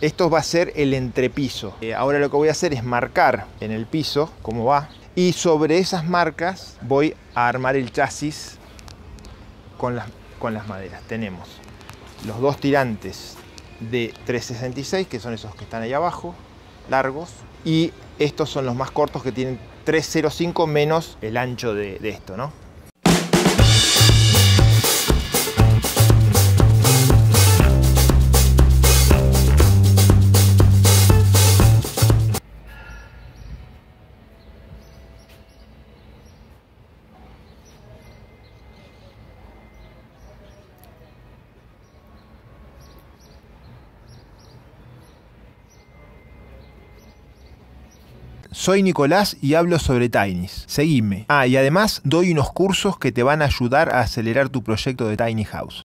Esto va a ser el entrepiso. Eh, ahora lo que voy a hacer es marcar en el piso cómo va. Y sobre esas marcas voy a armar el chasis con las, con las maderas. Tenemos los dos tirantes de 366, que son esos que están ahí abajo, largos. Y estos son los más cortos que tienen 305 menos el ancho de esto, ¿no? Soy Nicolás y hablo sobre Tiny's. Seguime. Ah, y además doy unos cursos que te van a ayudar a acelerar tu proyecto de Tiny House.